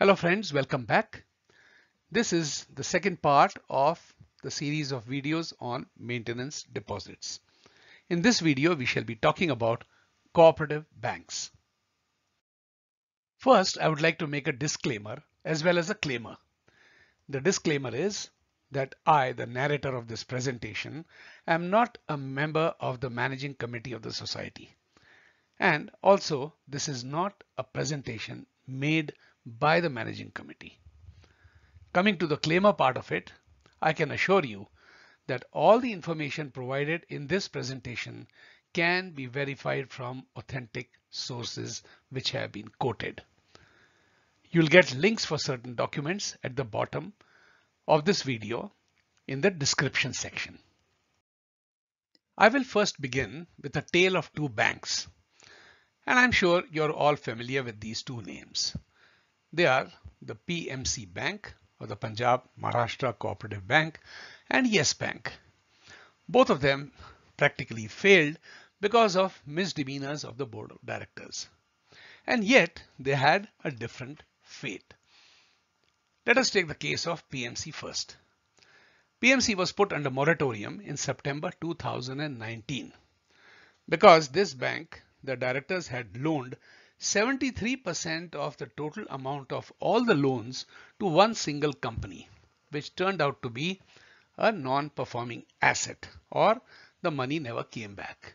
Hello friends, welcome back. This is the second part of the series of videos on maintenance deposits. In this video, we shall be talking about cooperative banks. First, I would like to make a disclaimer as well as a claimer. The disclaimer is that I, the narrator of this presentation, am not a member of the managing committee of the society. And also, this is not a presentation made by the managing committee. Coming to the claimer part of it, I can assure you that all the information provided in this presentation can be verified from authentic sources which have been quoted. You'll get links for certain documents at the bottom of this video in the description section. I will first begin with a tale of two banks, and I'm sure you're all familiar with these two names. They are the PMC Bank or the Punjab Maharashtra Cooperative Bank and Yes Bank. Both of them practically failed because of misdemeanors of the board of directors. And yet they had a different fate. Let us take the case of PMC first. PMC was put under moratorium in September 2019 because this bank, the directors had loaned 73% of the total amount of all the loans to one single company, which turned out to be a non-performing asset or the money never came back.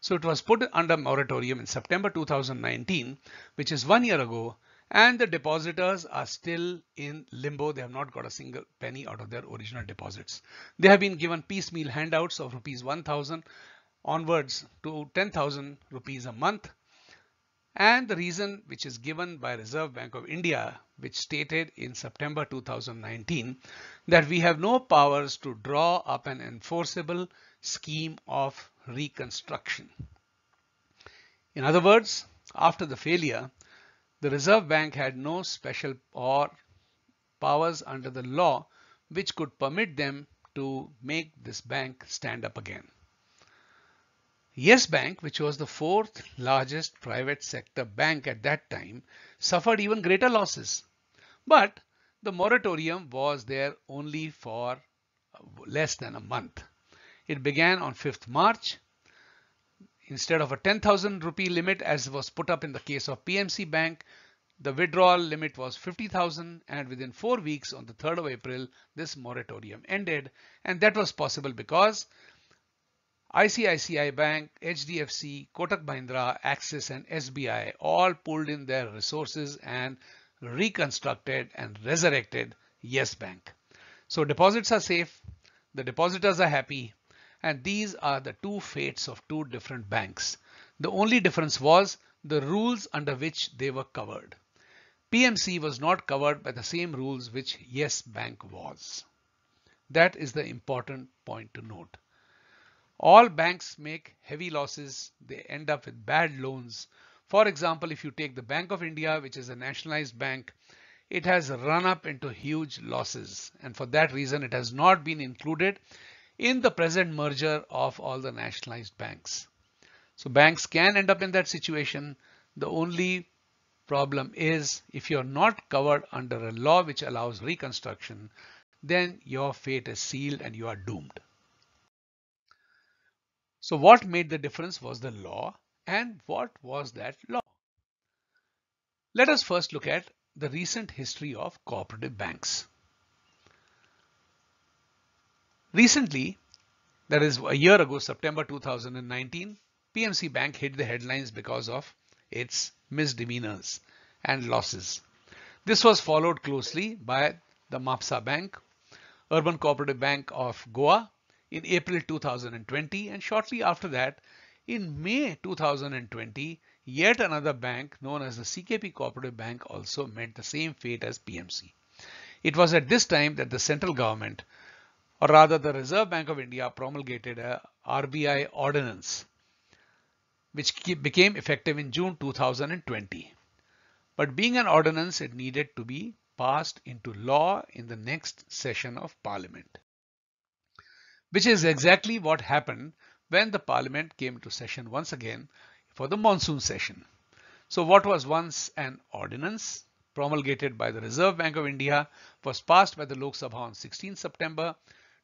So it was put under moratorium in September 2019, which is one year ago, and the depositors are still in limbo. They have not got a single penny out of their original deposits. They have been given piecemeal handouts of rupees 1000 onwards to 10,000 rupees a month and the reason which is given by Reserve Bank of India which stated in September 2019 that we have no powers to draw up an enforceable scheme of reconstruction. In other words, after the failure, the Reserve Bank had no special or powers under the law which could permit them to make this bank stand up again. Yes Bank, which was the fourth largest private sector bank at that time, suffered even greater losses. But the moratorium was there only for less than a month. It began on 5th March. Instead of a 10,000 rupee limit as was put up in the case of PMC Bank, the withdrawal limit was 50,000 and within four weeks on the 3rd of April, this moratorium ended. And that was possible because ICICI Bank, HDFC, Kotak Mahindra, Axis and SBI all pulled in their resources and reconstructed and resurrected Yes Bank. So deposits are safe, the depositors are happy, and these are the two fates of two different banks. The only difference was the rules under which they were covered. PMC was not covered by the same rules which Yes Bank was. That is the important point to note. All banks make heavy losses. They end up with bad loans. For example, if you take the Bank of India, which is a nationalized bank, it has run up into huge losses. And for that reason, it has not been included in the present merger of all the nationalized banks. So banks can end up in that situation. The only problem is if you're not covered under a law which allows reconstruction, then your fate is sealed and you are doomed. So what made the difference was the law and what was that law? Let us first look at the recent history of cooperative banks. Recently, that is a year ago, September 2019, PMC Bank hit the headlines because of its misdemeanors and losses. This was followed closely by the Mapsa Bank, Urban Cooperative Bank of Goa, in April 2020 and shortly after that in May 2020 yet another bank known as the CKP Cooperative Bank also met the same fate as PMC. It was at this time that the central government or rather the Reserve Bank of India promulgated a RBI ordinance which became effective in June 2020. But being an ordinance, it needed to be passed into law in the next session of parliament which is exactly what happened when the parliament came into session once again for the monsoon session. So what was once an ordinance promulgated by the Reserve Bank of India was passed by the Lok Sabha on 16 September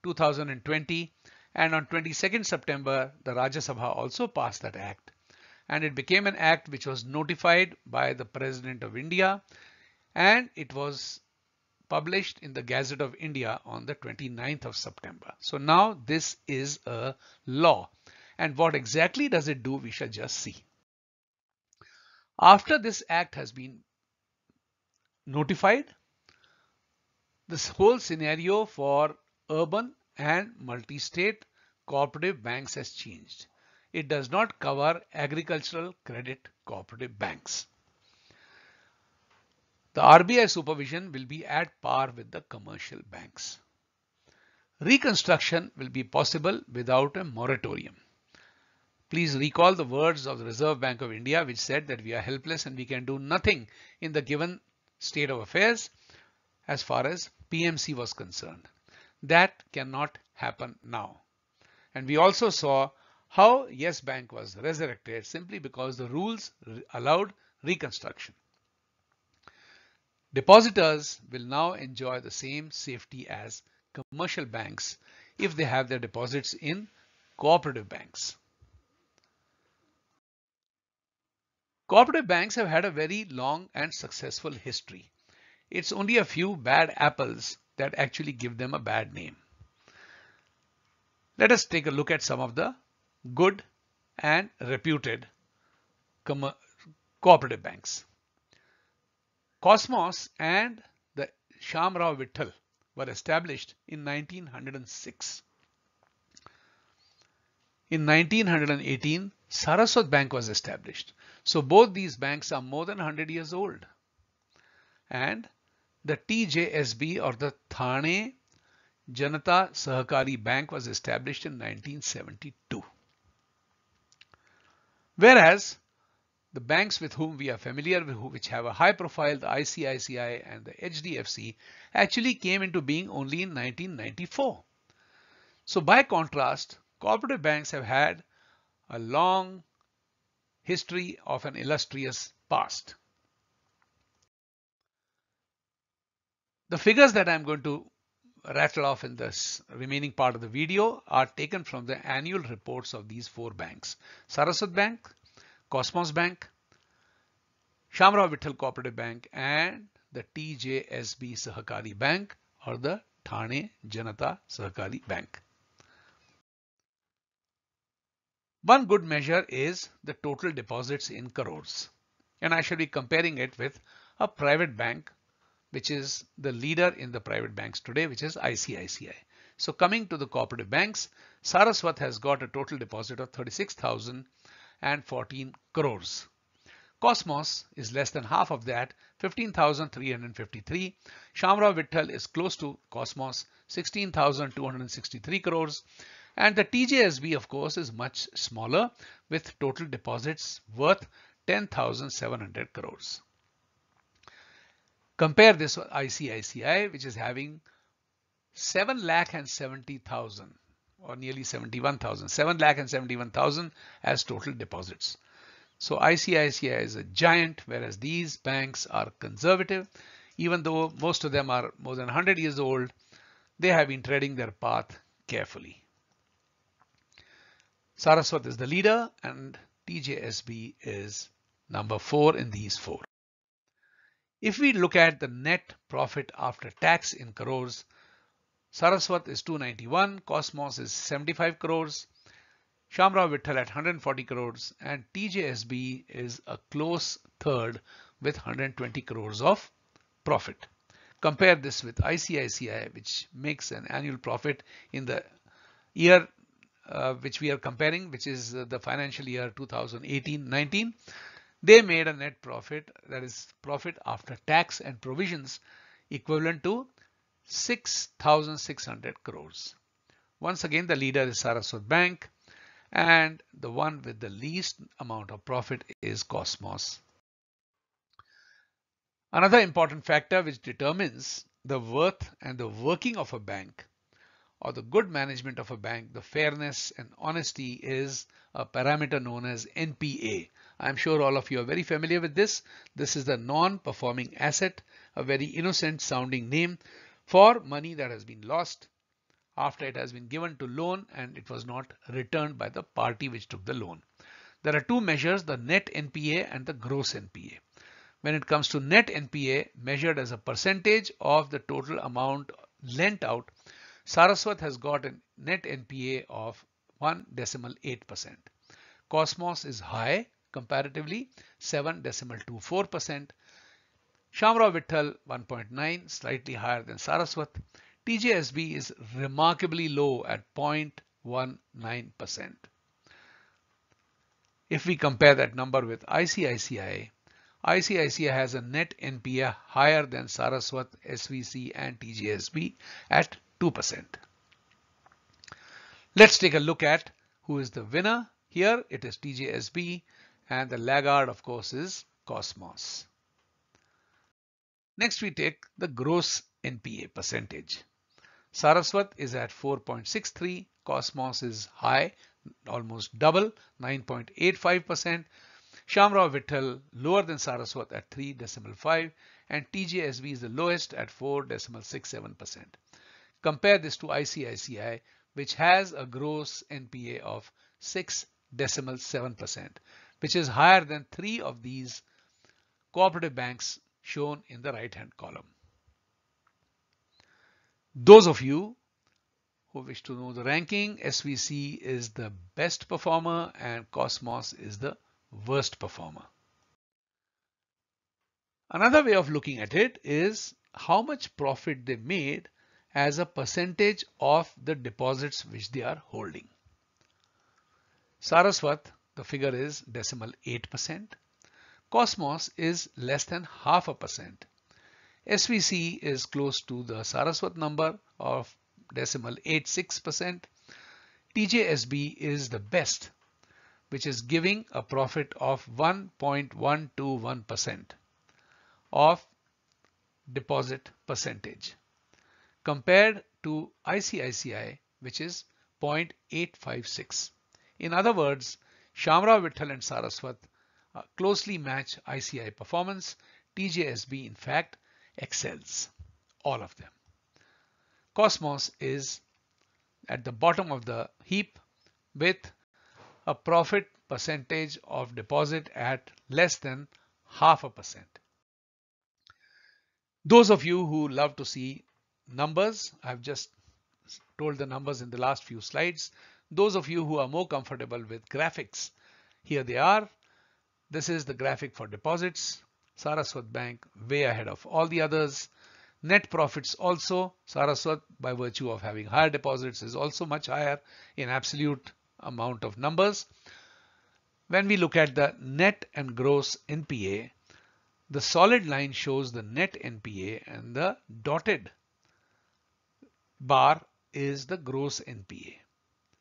2020 and on 22nd September the Rajya Sabha also passed that act and it became an act which was notified by the President of India and it was published in the Gazette of India on the 29th of September. So now this is a law. And what exactly does it do, we shall just see. After this act has been notified, this whole scenario for urban and multi-state cooperative banks has changed. It does not cover agricultural credit cooperative banks. The RBI supervision will be at par with the commercial banks. Reconstruction will be possible without a moratorium. Please recall the words of the Reserve Bank of India which said that we are helpless and we can do nothing in the given state of affairs as far as PMC was concerned. That cannot happen now. And we also saw how Yes Bank was resurrected simply because the rules allowed reconstruction. Depositors will now enjoy the same safety as commercial banks if they have their deposits in cooperative banks. Cooperative banks have had a very long and successful history. It's only a few bad apples that actually give them a bad name. Let us take a look at some of the good and reputed cooperative banks. Cosmos and the Shamrao Vittal were established in 1906. In 1918, Saraswat Bank was established. So both these banks are more than 100 years old. And the TJSB or the Thane Janata Sahakari Bank was established in 1972. Whereas the banks with whom we are familiar, with, which have a high profile, the ICICI and the HDFC, actually came into being only in 1994. So by contrast, cooperative banks have had a long history of an illustrious past. The figures that I'm going to rattle off in this remaining part of the video are taken from the annual reports of these four banks. Saraswat Bank, Cosmos Bank, Shamra Vittal Cooperative Bank and the TJSB Sahakari Bank or the Thane Janata Sahakari Bank. One good measure is the total deposits in crores and I shall be comparing it with a private bank which is the leader in the private banks today which is ICICI. So coming to the cooperative banks, Saraswat has got a total deposit of 36,000 and 14 crores. Cosmos is less than half of that, 15,353. Shamra Vittal is close to Cosmos, 16,263 crores. And the TJSB, of course, is much smaller with total deposits worth 10,700 crores. Compare this with ICICI, which is having 7 lakh and 70,000 or nearly 71,000, 7 lakh and 71,000 as total deposits. So ICICI is a giant, whereas these banks are conservative. Even though most of them are more than 100 years old, they have been treading their path carefully. Saraswat is the leader and TJSB is number four in these four. If we look at the net profit after tax in crores, Saraswat is 291, Cosmos is 75 crores, Shamra Vittal at 140 crores and TJSB is a close third with 120 crores of profit. Compare this with ICICI which makes an annual profit in the year uh, which we are comparing which is uh, the financial year 2018-19. They made a net profit that is profit after tax and provisions equivalent to 6,600 crores. Once again, the leader is Saraswat Bank and the one with the least amount of profit is Cosmos. Another important factor which determines the worth and the working of a bank or the good management of a bank, the fairness and honesty is a parameter known as NPA. I'm sure all of you are very familiar with this. This is the non-performing asset, a very innocent sounding name, for money that has been lost after it has been given to loan and it was not returned by the party which took the loan. There are two measures, the net NPA and the gross NPA. When it comes to net NPA measured as a percentage of the total amount lent out, Saraswat has got a net NPA of 1.8%. Cosmos is high comparatively 7.24% Shamrao Vithal 1.9, slightly higher than Saraswat. TJSB is remarkably low at 0.19%. If we compare that number with ICICI, ICICI has a net NPA higher than Saraswat, SVC and TJSB at 2%. Let's take a look at who is the winner. Here it is TJSB and the laggard of course is Cosmos. Next we take the gross NPA percentage. Saraswat is at 4.63, Cosmos is high, almost double, 9.85%. Shamra Vittal lower than Saraswat at 3.5 and TJSB is the lowest at 4.67%. Compare this to ICICI which has a gross NPA of 6.7% which is higher than three of these cooperative banks shown in the right hand column. Those of you who wish to know the ranking, SVC is the best performer and Cosmos is the worst performer. Another way of looking at it is how much profit they made as a percentage of the deposits which they are holding. Saraswat, the figure is decimal 8%. Cosmos is less than half a percent. SVC is close to the Saraswat number of decimal 86%. TJSB is the best, which is giving a profit of 1.121% of deposit percentage compared to ICICI, which is 0.856. In other words, Shamra Vittal and Saraswat closely match ICI performance. TJSB in fact excels all of them. Cosmos is at the bottom of the heap with a profit percentage of deposit at less than half a percent. Those of you who love to see numbers, I've just told the numbers in the last few slides. Those of you who are more comfortable with graphics, here they are. This is the graphic for deposits. Saraswat Bank way ahead of all the others. Net profits also, Saraswat by virtue of having higher deposits is also much higher in absolute amount of numbers. When we look at the net and gross NPA, the solid line shows the net NPA and the dotted bar is the gross NPA.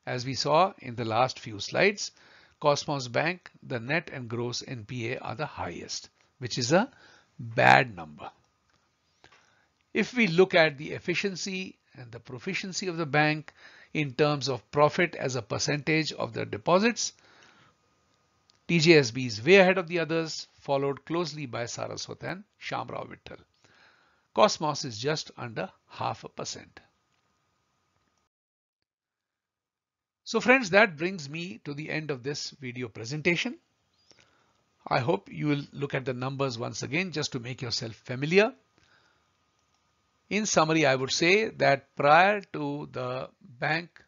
As we saw in the last few slides, Cosmos Bank, the net and gross NPA are the highest, which is a bad number. If we look at the efficiency and the proficiency of the bank in terms of profit as a percentage of the deposits, TJSB is way ahead of the others, followed closely by Saraswat and Shamrao Vittal. Cosmos is just under half a percent. So friends, that brings me to the end of this video presentation. I hope you will look at the numbers once again just to make yourself familiar. In summary, I would say that prior to the Bank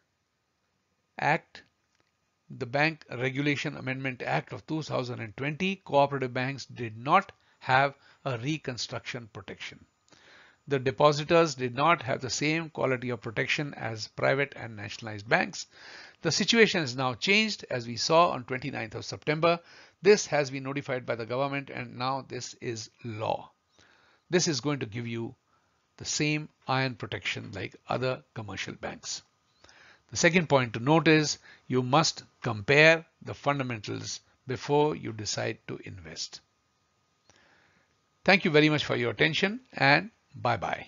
Act, the Bank Regulation Amendment Act of 2020, cooperative banks did not have a reconstruction protection the depositors did not have the same quality of protection as private and nationalized banks. The situation has now changed as we saw on 29th of September. This has been notified by the government and now this is law. This is going to give you the same iron protection like other commercial banks. The second point to note is you must compare the fundamentals before you decide to invest. Thank you very much for your attention and Bye bye.